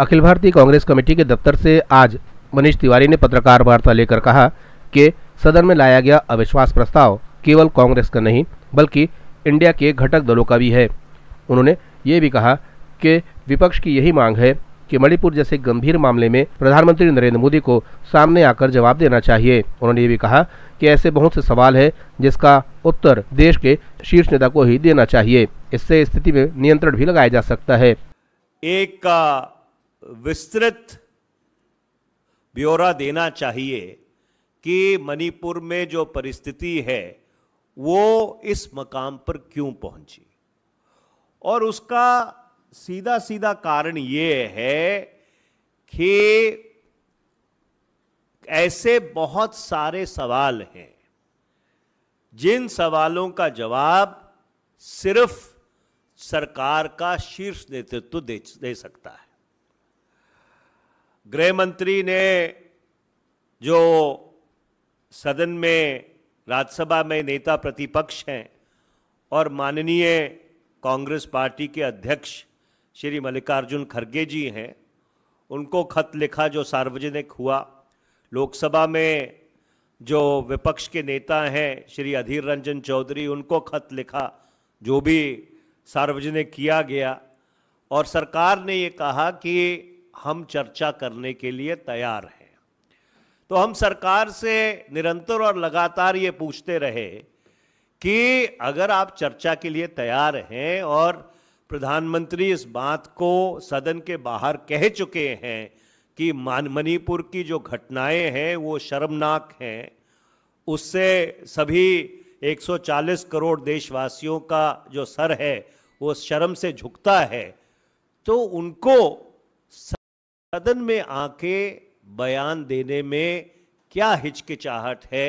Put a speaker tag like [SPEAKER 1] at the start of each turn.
[SPEAKER 1] अखिल भारतीय कांग्रेस कमेटी के दफ्तर से आज मनीष तिवारी ने पत्रकार वार्ता लेकर कहा कि सदन में लाया गया अविश्वास प्रस्ताव केवल कांग्रेस का नहीं बल्कि इंडिया के घटक दलों का भी है उन्होंने ये भी कहा कि विपक्ष की यही मांग है कि मणिपुर जैसे गंभीर मामले में प्रधानमंत्री नरेंद्र मोदी को सामने आकर जवाब देना चाहिए उन्होंने ये भी कहा कि ऐसे बहुत से सवाल है जिसका उत्तर देश के शीर्ष नेता को ही देना चाहिए इससे स्थिति में नियंत्रण भी लगाया जा सकता है
[SPEAKER 2] एक का विस्तृत ब्यौरा देना चाहिए कि मणिपुर में जो परिस्थिति है वो इस मकाम पर क्यों पहुंची और उसका सीधा सीधा कारण ये है कि ऐसे बहुत सारे सवाल हैं जिन सवालों का जवाब सिर्फ सरकार का शीर्ष नेतृत्व दे, दे सकता है गृह मंत्री ने जो सदन में राज्यसभा में नेता प्रतिपक्ष हैं और माननीय कांग्रेस पार्टी के अध्यक्ष श्री मल्लिकार्जुन खड़गे जी हैं उनको खत लिखा जो सार्वजनिक हुआ लोकसभा में जो विपक्ष के नेता हैं श्री अधीर रंजन चौधरी उनको खत लिखा जो भी सार्वजनिक किया गया और सरकार ने ये कहा कि हम चर्चा करने के लिए तैयार हैं तो हम सरकार से निरंतर और लगातार ये पूछते रहे कि अगर आप चर्चा के लिए तैयार हैं और प्रधानमंत्री इस बात को सदन के बाहर कह चुके हैं कि मान मणिपुर की जो घटनाएं हैं वो शर्मनाक हैं उससे सभी 140 करोड़ देशवासियों का जो सर है वो शर्म से झुकता है तो उनको सदन में आके बयान देने में क्या हिचकिचाहट है